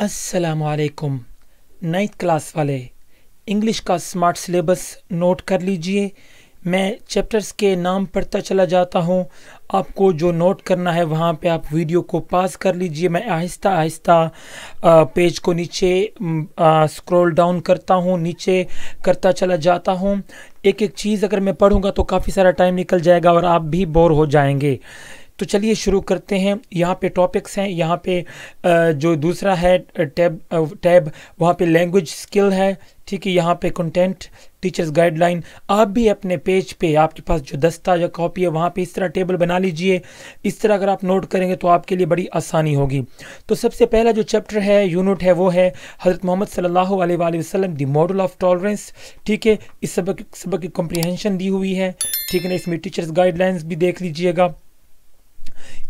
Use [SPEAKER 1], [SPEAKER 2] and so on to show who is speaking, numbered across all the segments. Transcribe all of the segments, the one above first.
[SPEAKER 1] असलकुम ninth class वाले English का स्मार्ट सिलेबस नोट कर लीजिए मैं चैप्टर्स के नाम पढ़ता चला जाता हूँ आपको जो नोट करना है वहाँ पे आप वीडियो को पास कर लीजिए मैं आहिस्ता आहिस्ता पेज को नीचे स्क्रॉल डाउन करता हूँ नीचे करता चला जाता हूँ एक एक चीज़ अगर मैं पढ़ूँगा तो काफ़ी सारा टाइम निकल जाएगा और आप भी बोर हो जाएंगे तो चलिए शुरू करते हैं यहाँ पे टॉपिक्स हैं यहाँ पे जो दूसरा है टैब टैब वहाँ पे लैंग्वेज स्किल है ठीक है यहाँ पे कंटेंट टीचर्स गाइडलाइन आप भी अपने पेज पे आपके पास जो दस्ता या कॉपी है वहाँ पे इस तरह टेबल बना लीजिए इस तरह अगर आप नोट करेंगे तो आपके लिए बड़ी आसानी होगी तो सबसे पहला जो चैप्टर है यूनिट है वो है हज़रत मोहम्मद सल्लल्लाहु अलैहि वसल्लम दी मॉडल ऑफ टॉलरेंस ठीक है इस सबक सबक की कॉम्प्रीहेंशन दी हुई है ठीक है ना इसमें टीचर्स गाइडलाइंस भी देख लीजिएगा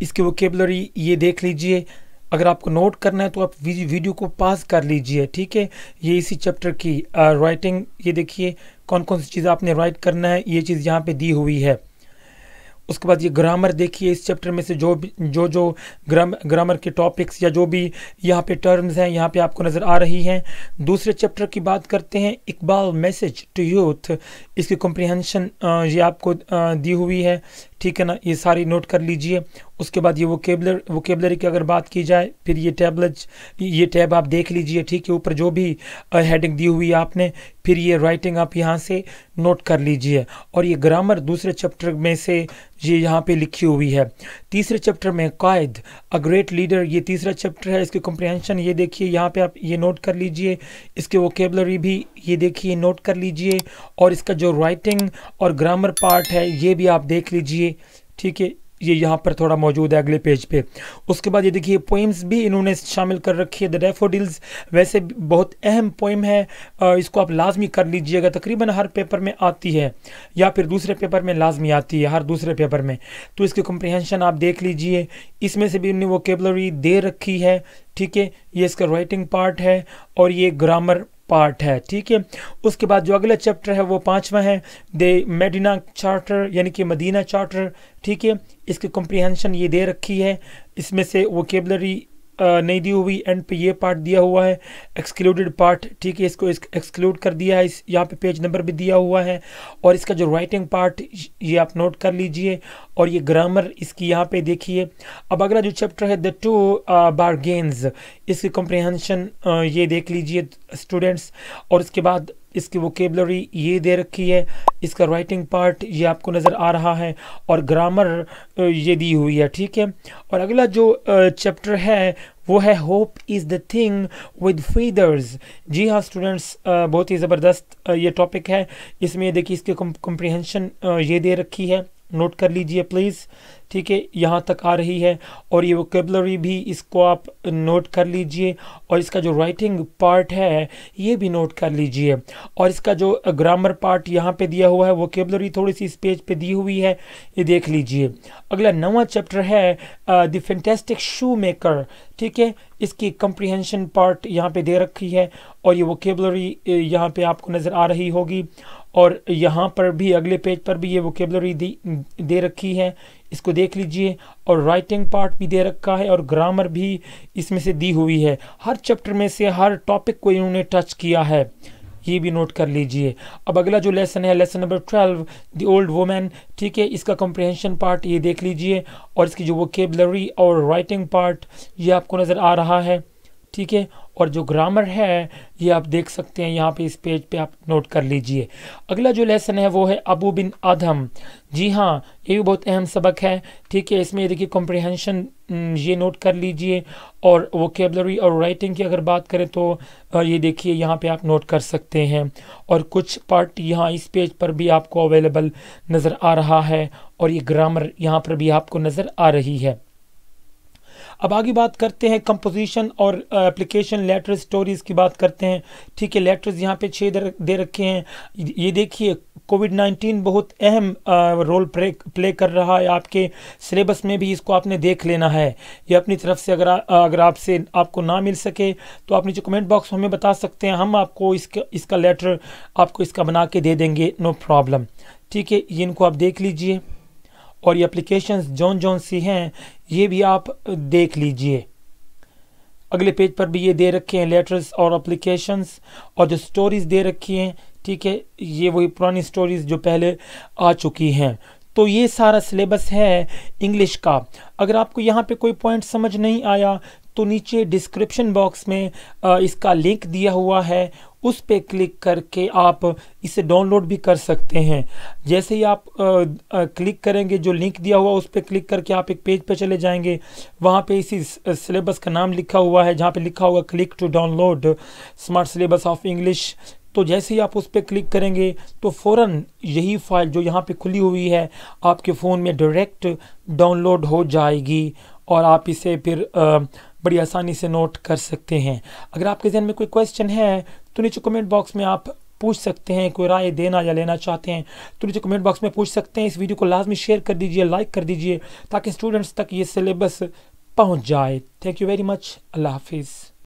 [SPEAKER 1] इसकी वोकेबलरी ये देख लीजिए अगर आपको नोट करना है तो आप वीडियो को पास कर लीजिए ठीक है ये इसी चैप्टर की आ, uh, राइटिंग ये देखिए कौन कौन सी चीज़ आपने राइट करना है ये चीज़ यहाँ पे दी हुई है उसके बाद ये ग्रामर देखिए इस चैप्टर में से जो भी जो जो ग्राम ग्रामर के टॉपिक्स या जो भी यहाँ पे टर्म्स हैं यहाँ पे आपको नज़र आ रही हैं दूसरे चैप्टर की बात करते हैं इकबाल मैसेज टू यूथ इसकी कॉम्प्रिहेंशन uh, ये आपको uh, दी हुई है ठीक है ना ये सारी नोट कर लीजिए उसके बाद ये वोकेबलर वोकेबलरी की अगर बात की जाए फिर ये टैबलेट ये टैब आप देख लीजिए ठीक है ऊपर जो भी हेडिंग दी हुई है आपने फिर ये राइटिंग आप यहाँ से नोट कर लीजिए और ये ग्रामर दूसरे चैप्टर में से ये यहाँ पे लिखी हुई है तीसरे चैप्टर में कायद अ ग्रेट लीडर ये तीसरा चैप्टर है इसके कंप्रहेंशन ये देखिए यहाँ पे आप ये नोट कर लीजिए इसके वोकेबलरी भी ये देखिए नोट कर लीजिए और इसका जो राइटिंग और ग्रामर पार्ट है ये भी आप देख लीजिए ठीक है ये यहाँ पर थोड़ा मौजूद है अगले पेज पे उसके बाद ये देखिए पोइम्स भी इन्होंने शामिल कर रखी है द डेफोडिल्स वैसे बहुत अहम पोइम है इसको आप लाजमी कर लीजिएगा तकरीबन हर पेपर में आती है या फिर दूसरे पेपर में लाजमी आती है हर दूसरे पेपर में तो इसके कम्प्रिहेंशन आप देख लीजिए इसमें से भी इन्होंने वो दे रखी है ठीक है ये इसका राइटिंग पार्ट है और ये ग्रामर पार्ट है ठीक है उसके बाद जो अगला चैप्टर है वो पांचवा है दे मेडिना चार्टर यानी कि मदीना चार्टर ठीक है इसकी कॉम्प्रीहेंशन ये दे रखी है इसमें से वो केबलरी नहीं दी हुई एंड पे ये पार्ट दिया हुआ है एक्सक्लूडेड पार्ट ठीक है इसको एक्सक्लूड कर दिया है इस यहाँ पे पेज नंबर भी दिया हुआ है और इसका जो राइटिंग पार्ट ये आप नोट कर लीजिए और ये ग्रामर इसकी यहाँ पे देखिए अब अगला जो चैप्टर है द टू बारगेंस इसकी कॉम्प्रिहेंशन ये देख लीजिए स्टूडेंट्स और इसके बाद इसकी वोकेबलरी ये दे रखी है इसका राइटिंग पार्ट ये आपको नज़र आ रहा है और ग्रामर ये दी हुई है ठीक है और अगला जो चैप्टर है वो है hope is the thing with feathers जी हाँ स्टूडेंट्स बहुत ही ज़बरदस्त ये टॉपिक है इसमें देखिए इसकी कॉम्प्रिहेंशन ये दे रखी है नोट कर लीजिए प्लीज़ ठीक है यहाँ तक आ रही है और ये वोकेबलरी भी इसको आप नोट कर लीजिए और इसका जो राइटिंग पार्ट है ये भी नोट कर लीजिए और इसका जो ग्रामर पार्ट यहाँ पे दिया हुआ है वोकेबलरी थोड़ी सी इस पेज पे दी हुई है ये देख लीजिए अगला नवा चैप्टर है द फेंटेस्टिक शू मेकर ठीक है इसकी कंप्रीहेंशन पार्ट यहाँ पे दे रखी है और ये वोकेबलरी uh, यहाँ पे आपको नज़र आ रही होगी और यहाँ पर भी अगले पेज पर भी ये वोकेबलरी दे रखी है इसको देख लीजिए और राइटिंग पार्ट भी दे रखा है और ग्रामर भी इसमें से दी हुई है हर चैप्टर में से हर टॉपिक को इन्होंने टच किया है ये भी नोट कर लीजिए अब अगला जो लेसन है lesson number twelve the old woman ठीक है इसका कॉम्प्रिहेंशन पार्ट ये देख लीजिए और इसकी जो वोकेबलरी और राइटिंग पार्ट ये आपको नज़र आ रहा है ठीक है और जो ग्रामर है ये आप देख सकते हैं यहाँ पे इस पेज पे आप नोट कर लीजिए अगला जो लेसन है वो है अबू बिन आधम जी हाँ ये भी बहुत अहम सबक है ठीक है इसमें देखिए कॉम्प्रिहेंशन ये नोट कर लीजिए और वोकेबलरी और राइटिंग की अगर बात करें तो ये देखिए यहाँ पे आप नोट कर सकते हैं और कुछ पार्ट यहाँ इस पेज पर भी आपको अवेलेबल नज़र आ रहा है और ये ग्रामर यहाँ पर भी आपको नज़र आ रही है अब आगे बात करते हैं कंपोजिशन और एप्लीकेशन लेटर स्टोरीज़ की बात करते हैं ठीक है लेटर्स यहाँ पे छः दे रखे हैं ये देखिए कोविड नाइन्टीन बहुत अहम रोल प्ले कर रहा है आपके सिलेबस में भी इसको आपने देख लेना है ये अपनी तरफ से अगर आ, अगर आपसे आपको ना मिल सके तो आप नीचे कमेंट बॉक्स में बता सकते हैं हम आपको इसका इसका लेटर आपको इसका बना के दे देंगे नो प्रॉब्लम ठीक है इनको आप देख लीजिए और ये एप्लीकेशंस जौन जौन सी हैं ये भी आप देख लीजिए अगले पेज पर भी ये दे रखे हैं लेटर्स और अप्लीकेशंस और जो स्टोरीज़ दे रखी हैं ठीक है ये वही पुरानी स्टोरीज़ जो पहले आ चुकी हैं तो ये सारा सिलेबस है इंग्लिश का अगर आपको यहाँ पे कोई पॉइंट समझ नहीं आया तो नीचे डिस्क्रिप्शन बॉक्स में इसका लिंक दिया हुआ है उस पर क्लिक करके आप इसे डाउनलोड भी कर सकते हैं जैसे ही आप आ, आ, क्लिक करेंगे जो लिंक दिया हुआ उस पर क्लिक करके आप एक पेज पर पे चले जाएंगे वहाँ पे इसी सिलेबस का नाम लिखा हुआ है जहाँ पे लिखा हुआ click to download smart syllabus of English तो जैसे ही आप उस पर क्लिक करेंगे तो फ़ौर यही फ़ाइल जो यहाँ पर खुली हुई है आपके फ़ोन में डायरेक्ट डाउनलोड हो जाएगी और आप इसे फिर आ, बड़ी आसानी से नोट कर सकते हैं अगर आपके जहन में कोई क्वेश्चन है तो नीचे कमेंट बॉक्स में आप पूछ सकते हैं कोई राय देना या लेना चाहते हैं तो नीचे कमेंट बॉक्स में पूछ सकते हैं इस वीडियो को लाजमी शेयर कर दीजिए लाइक कर दीजिए ताकि स्टूडेंट्स तक ये सिलेबस पहुँच जाए थैंक यू वेरी मच अल्लाह हाफिज़